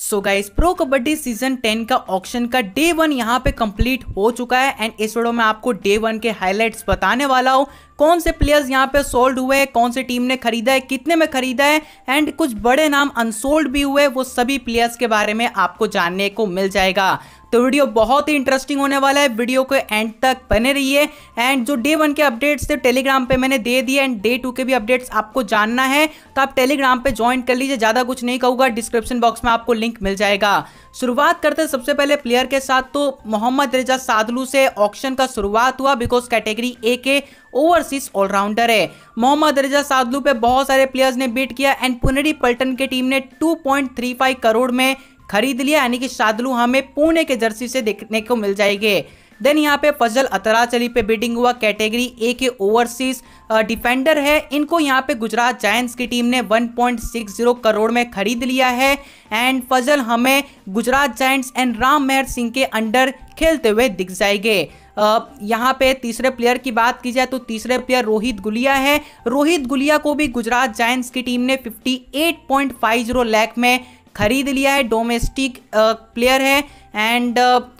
सो guys pro kabaddi season 10 का auction का day one यहाँ पे कंप्लीट हो चुका है एंड इस वीडियो में आपको डे वन के हाईलाइट बताने वाला हूँ कौन से प्लेयर्स यहाँ पे सोल्ड हुए कौन से टीम ने खरीदा है कितने में खरीदा है एंड कुछ बड़े नाम अनसोल्ड भी हुए वो सभी प्लेयर्स के बारे में आपको जानने को मिल जाएगा तो वीडियो बहुत ही इंटरेस्टिंग होने वाला है वीडियो को एंड तक बने रहिए एंड जो डे वन के अपडेट्स थे टेलीग्राम पे मैंने दे दिए एंड डे टू के भी अपडेट्स आपको जानना है तो आप टेलीग्राम पे ज्वाइन कर लीजिए ज़्यादा कुछ नहीं कहूँगा डिस्क्रिप्शन बॉक्स में आपको लिंक मिल जाएगा शुरुआत करते सबसे पहले प्लेयर के साथ तो मोहम्मद रिजा सादलू से ऑक्शन का शुरुआत हुआ बिकॉज कैटेगरी ए के ओवरसीज ऑलराउंडर है मोहम्मद रिजा सादलू पे बहुत सारे प्लेयर्स ने बीट किया एंड पुनरी पल्टन की टीम ने 2.35 करोड़ में खरीद लिया यानी कि सादलू हमें पुणे के जर्सी से देखने को मिल जाएगी देन यहाँ पे फजल अतराचली पे बेटिंग हुआ कैटेगरी ए के ओवरसीज डिफेंडर है इनको यहाँ पे गुजरात जायंट्स की टीम ने 1.60 करोड़ में खरीद लिया है एंड फजल हमें गुजरात जायंट्स एंड राम मेहर सिंह के अंडर खेलते हुए दिख जाएंगे यहाँ पे तीसरे प्लेयर की बात की जाए तो तीसरे प्लेयर रोहित गुलिया है रोहित गुलिया को भी गुजरात जायंट्स की टीम ने 58.50 लाख में खरीद लिया है डोमेस्टिक प्लेयर है एंड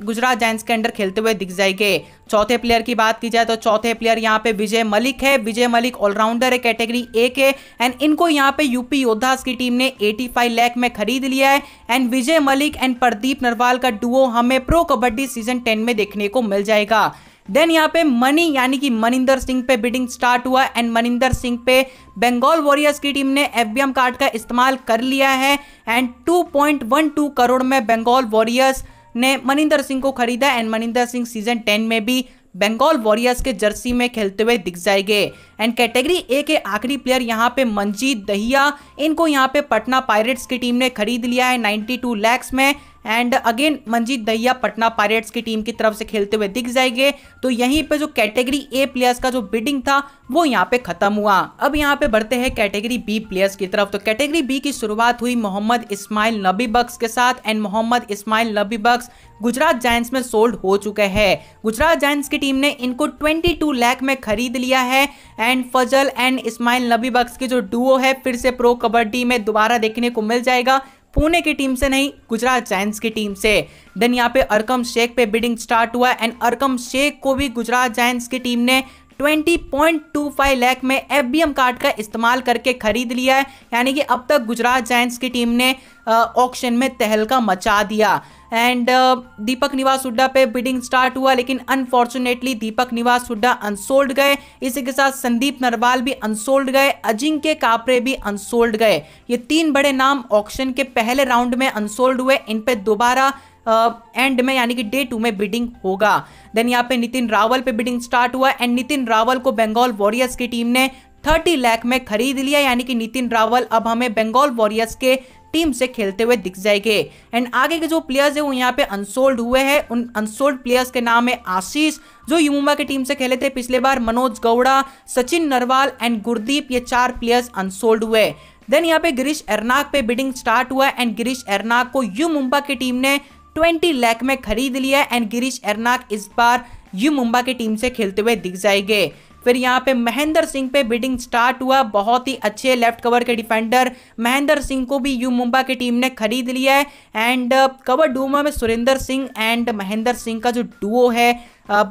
गुजरात जैंस के अंडर खेलते हुए दिख जाएंगे चौथे प्लेयर की बात की जाए तो चौथे प्लेयर यहाँ पे विजय मलिक है विजय मलिक ऑलराउंडर है कैटेगरी ए के एंड इनको यहाँ पे यूपी योद्धास की टीम ने 85 लैख में खरीद लिया है एंड विजय मलिक एंड प्रदीप नरवाल का डुओ हमें प्रो कबड्डी सीजन टेन में देखने को मिल जाएगा देन यहाँ पे मनी यानी कि मनिंदर सिंह पे बिडिंग स्टार्ट हुआ एंड मनिंदर सिंह पे बंगाल वॉरियर्स की टीम ने एफ कार्ड का इस्तेमाल कर लिया है एंड 2.12 करोड़ में बंगाल वॉरियर्स ने मनिंदर सिंह को खरीदा and Maninder Singh season ten में भी बंगाल वॉरियर्स के जर्सी में खेलते हुए दिख जाएंगे एंड कैटेगरी ए के आखिरी प्लेयर यहाँ पे मंजीत दहिया इनको यहाँ पे पटना पायरेट्स की टीम ने खरीद लिया है 92 टू लैक्स में and again Manjeet Dahiya Patna pirates की टीम की तरफ से खेलते हुए दिख जाएंगे तो यहीं पे जो कैटेगरी ए प्लेयर्स का जो बिडिंग था वो यहाँ पे खत्म हुआ अब यहाँ पे बढ़ते हैं कैटेगरी बी प्लेयर्स की तरफ तो कैटेगरी बी की शुरुआत हुई मोहम्मद इस्माइल नबी बक्स के साथ and Mohammad Ismail Nabibakhsh Gujarat giants में सोल्ड हो चुके हैं गुजरात जायंट्स की टीम ने इनको 22 लाख में खरीद लिया है एंड फजल एंड इस्माइल नबी बक्स की जो डुओ है फिर से प्रो कबड्डी में दोबारा देखने को मिल जाएगा पुणे की टीम से नहीं गुजरात जायंट्स की टीम से देन यहाँ पे अरकम शेख पे बिडिंग स्टार्ट हुआ एंड अरकम शेख को भी गुजरात जायंट्स की टीम ने 20.25 लाख में एफबीएम कार्ड का इस्तेमाल करके खरीद लिया है यानी कि अब तक गुजरात जायंट्स की टीम ने ऑक्शन में तहलका मचा दिया एंड uh, दीपक निवास हुड्डा पे बिडिंग स्टार्ट हुआ लेकिन अनफॉर्चुनेटली दीपक निवास हुड्डा अनसोल्ड गए इसी के साथ संदीप नरवाल भी अनसोल्ड गए अजिंक्य कापरे भी अनसोल्ड गए ये तीन बड़े नाम ऑक्शन के पहले राउंड में अनसोल्ड हुए इन पे दोबारा एंड uh, में यानी कि डे टू में बिडिंग होगा देन यहाँ पे नितिन रावल पे बिडिंग स्टार्ट हुआ एंड नितिन रावल को बंगाल वॉरियर्स की टीम ने 30 लाख में खरीद लिया यानी कि नितिन रावल अब हमें बंगाल वॉरियर्स के टीम से खेलते हुए दिख जाएंगे एंड आगे के जो प्लेयर्स है वो यहाँ पे अनसोल्ड हुए हैं उन अनसोल्ड प्लेयर्स के नाम है आशीष जो युमुमा की टीम से खेले थे पिछले बार मनोज गौड़ा सचिन नरवाल एंड गुरदीप ये चार प्लेयर्स अनसोल्ड हुए देन यहाँ पे गिरीश एरनाक पे बिडिंग स्टार्ट हुआ एंड गिरीश एरनाक को यू मुंबा की टीम ने ट्वेंटी लैख में खरीद लिया एंड गिरीश एरनाक इस बार यू मुंबा की टीम से खेलते हुए दिख जाएंगे फिर यहाँ पे महेंद्र सिंह पे बिडिंग स्टार्ट हुआ बहुत ही अच्छे लेफ्ट कवर के डिफेंडर महेंद्र सिंह को भी यू मुंबा की टीम ने खरीद लिया है एंड कवर डूमा में सुरेंद्र सिंह एंड महेंद्र सिंह का जो डुओ है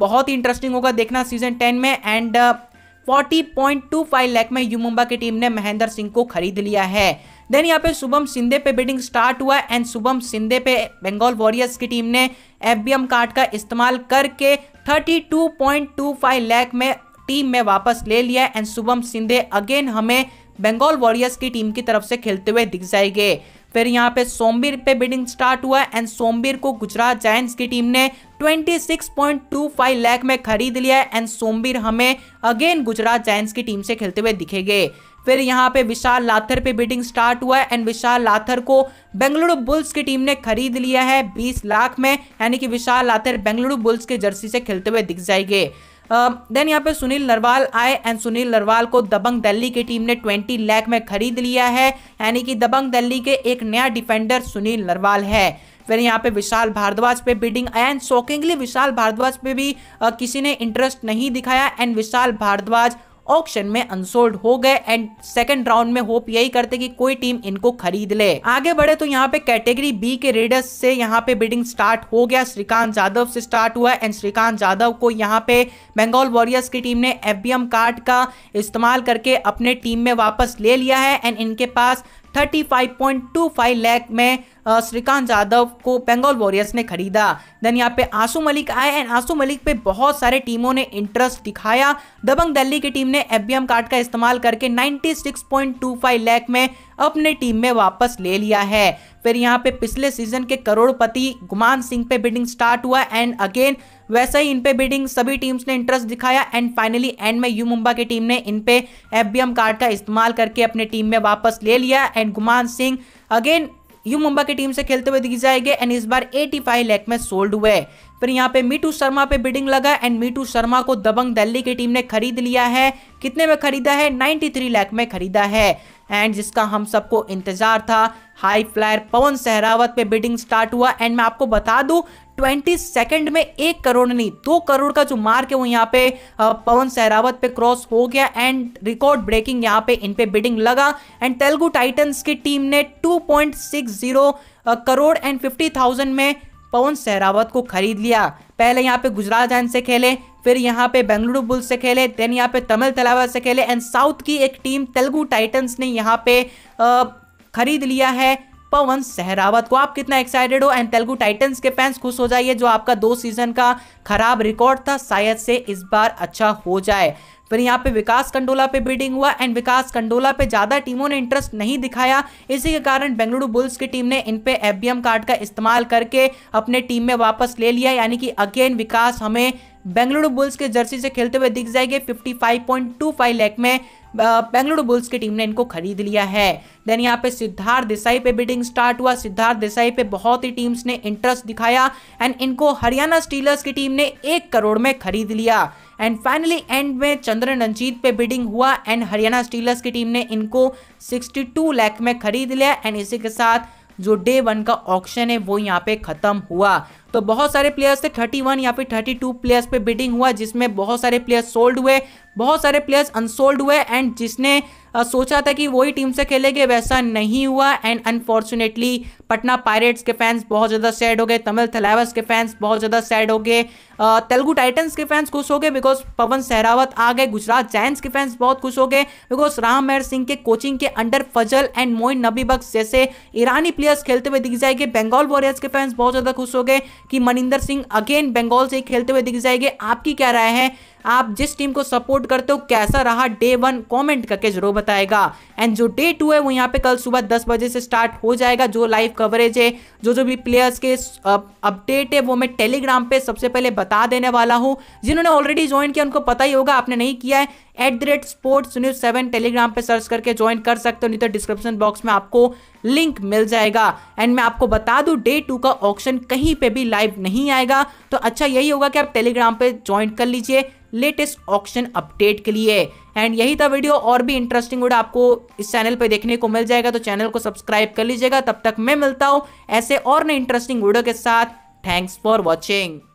बहुत ही इंटरेस्टिंग होगा देखना सीजन टेन में एंड 40.25 लाख में यू मुंबा की टीम ने महेंद्र सिंह को खरीद लिया है देन यहाँ पे शुभम सिंधे पे बेटिंग स्टार्ट हुआ एंड शुभम सिंधे पे बंगाल वॉरियर्स की टीम ने एफ कार्ड का इस्तेमाल करके 32.25 लाख में टीम में वापस ले लिया एंड शुभम सिंधे अगेन हमें बंगाल वॉरियर्स की टीम की तरफ से खेलते हुए दिख जाएंगे फिर यहाँ पे सोमबीर पे बिडिंग स्टार्ट हुआ एंड सोमबीर को गुजरात जायंट्स की टीम ने 26.25 लाख में खरीद लिया एंड सोमबीर हमें अगेन गुजरात जायंट्स की टीम से खेलते हुए दिखेंगे फिर यहाँ पे विशाल लाथर पे बिडिंग स्टार्ट हुआ है एंड विशाल लाथर को बेंगलुरु बुल्स की टीम ने खरीद लिया है बीस लाख में यानी कि विशाल लाथर बेंगलुरु बुल्स के जर्सी से खेलते हुए दिख जाएंगे देन uh, यहाँ पे सुनील नरवाल आए एंड सुनील नरवाल को दबंग दिल्ली की टीम ने 20 लाख में खरीद लिया है यानी कि दबंग दिल्ली के एक नया डिफेंडर सुनील नरवाल है फिर यहाँ पे विशाल भारद्वाज पे bidding and shockingly Vishal Bhardwaj पे भी किसी ने इंटरेस्ट नहीं दिखाया एंड विशाल भारद्वाज ऑक्शन में अनसोल्ड हो गए एंड सेकेंड राउंड में होप यही करते कि कोई टीम इनको खरीद ले आगे बढ़े तो यहाँ पे कैटेगरी बी के रेडर्स से यहाँ पे बिडिंग स्टार्ट हो गया श्रीकांत यादव से स्टार्ट हुआ एंड श्रीकांत यादव को यहाँ पे बंगाल वॉरियर्स की टीम ने एफ कार्ड का इस्तेमाल करके अपने टीम में वापस ले लिया है एंड इनके पास 35.25 लाख में श्रीकांत यादव को बेंगाल वॉरियर्स ने खरीदा देन यहाँ पे आंसू मलिक आए एंड आंसू मलिक पे बहुत सारे टीमों ने इंटरेस्ट दिखाया दबंग दिल्ली की टीम ने एफ कार्ड का इस्तेमाल करके 96.25 लाख में अपने टीम में वापस ले लिया है फिर यहाँ पे पिछले सीजन के करोड़पति गुमान सिंह पे बिडिंग स्टार्ट हुआ एंड अगेन वैसे ही इन पे बिडिंग सभी टीम्स ने इंटरेस्ट दिखाया एंड फाइनली एंड में यू मुंबा की टीम ने इन पे एफ कार्ड का इस्तेमाल करके अपने टीम में वापस ले लिया and Guman Singh again U Mumba की टीम से खेलते हुए दिख जाएंगे एंड इस बार 85 लाख में सोल्ड हुए फिर यहाँ पे मीटू शर्मा पे बिडिंग लगा एंड मीटू शर्मा को दबंग दिल्ली की टीम ने खरीद लिया है कितने में खरीदा है 93 लाख में खरीदा है एंड जिसका हम सबको इंतजार था हाई फ्लायर पवन सहरावत पे बिडिंग स्टार्ट हुआ एंड मैं आपको बता दूं ट्वेंटी सेकेंड में एक करोड़ नहीं दो करोड़ का जो मार्क है वो यहाँ पे पवन सहरावत पे क्रॉस हो गया एंड रिकॉर्ड ब्रेकिंग यहाँ पे इन पे बिडिंग लगा एंड तेलुगु टाइटन्स की टीम ने 2.60 करोड़ एंड 50,000 में पवन सहरावत को खरीद लिया पहले यहाँ पे गुजरात जैन से खेले फिर यहाँ पे बेंगलुरु बुल्स से खेले देन यहाँ पे तमिल तलावा से खेले एंड साउथ की एक टीम तेलुगु टाइटन्स ने यहाँ पे खरीद लिया है पवन सहरावत को आप कितना एक्साइटेड हो एंड तेलुगु टाइटन्स के फैंस खुश हो जाइए जो आपका दो सीजन का खराब रिकॉर्ड था शायद से इस बार अच्छा हो जाए फिर यहाँ पे विकास कंडोला पे बीडिंग हुआ एंड विकास कंडोला पे ज़्यादा टीमों ने इंटरेस्ट नहीं दिखाया इसी के कारण बेंगलुरु बुल्स की टीम ने इन पे एफ कार्ड का इस्तेमाल करके अपने टीम में वापस ले लिया यानी कि अगेन विकास हमें बेंगलुरु बुल्स के जर्सी से खेलते हुए दिख जाएंगे 55.25 लाख में बेंगलुरु बुल्स की टीम ने इनको खरीद लिया है देन यहाँ पे सिद्धार्थ देसाई पे बिडिंग स्टार्ट हुआ सिद्धार्थ देसाई पे बहुत ही टीम्स ने इंटरेस्ट दिखाया एंड इनको हरियाणा स्टीलर्स की टीम ने एक करोड़ में खरीद लिया एंड फाइनली एंड में चंद्रन रंजीत पे बिडिंग हुआ एंड हरियाणा स्टीलर्स की टीम ने इनको 62 लाख में खरीद लिया एंड इसी के साथ जो डे वन का ऑप्शन है वो यहाँ पे खत्म हुआ तो बहुत सारे प्लेयर्स थे 31 वन या फिर 32 प्लेयर्स पे बिडिंग हुआ जिसमें बहुत सारे प्लेयर्स सोल्ड हुए बहुत सारे प्लेयर्स अनसोल्ड हुए एंड जिसने आ, सोचा था कि वही टीम से खेलेंगे वैसा नहीं हुआ एंड अनफॉर्चुनेटली पटना पायरेट्स के फैंस बहुत ज़्यादा सैड हो गए तमिल थलावस के फैंस बहुत ज़्यादा सैड हो गए तेलुगु टाइटन्स के फैंस खुश हो गए बिकॉज पवन सहरावत आ गए गुजरात जैंस के फैंस बहुत खुश हो गए बिकॉज राम महर सिंह के कोचिंग के अंडर फजल एंड मोइन नबी बक्स जैसे ईरानी प्लेयर्स खेलते हुए दिख जाएंगे बंगाल वॉरियर्स के फैंस बहुत ज़्यादा खुश हो गए कि मनिंदर सिंह अगेन बंगाल से खेलते हुए दिख जाएंगे आपकी क्या राय है आप जिस टीम को सपोर्ट करते हो कैसा रहा डे वन कॉमेंट करके जरूर बताएगा एंड जो डे टू है वो यहाँ पे कल सुबह दस बजे से स्टार्ट हो जाएगा जो लाइव कवरेज है जो जो भी प्लेयर्स के अपडेट है वो मैं टेलीग्राम पे सबसे पहले बता देने वाला हूँ जिन्होंने ऑलरेडी ज्वाइन किया उनको पता ही होगा आपने नहीं किया है at the rate sports news seven Telegram पे सर्च करके ज्वाइन कर सकते हो नहीं तो डिस्क्रिप्शन बॉक्स में आपको लिंक मिल जाएगा एंड मैं आपको बता दूं डे टू का ऑप्शन कहीं पे भी लाइव नहीं आएगा तो अच्छा यही होगा कि आप टेलीग्राम पे ज्वाइन कर लीजिए लेटेस्ट ऑक्शन अपडेट के लिए एंड यही था वीडियो और भी इंटरेस्टिंग वीडियो आपको इस चैनल पर देखने को मिल जाएगा तो चैनल को सब्सक्राइब कर लीजिएगा तब तक मैं मिलता हूँ ऐसे और नए इंटरेस्टिंग वीडियो के साथ थैंक्स फॉर वॉचिंग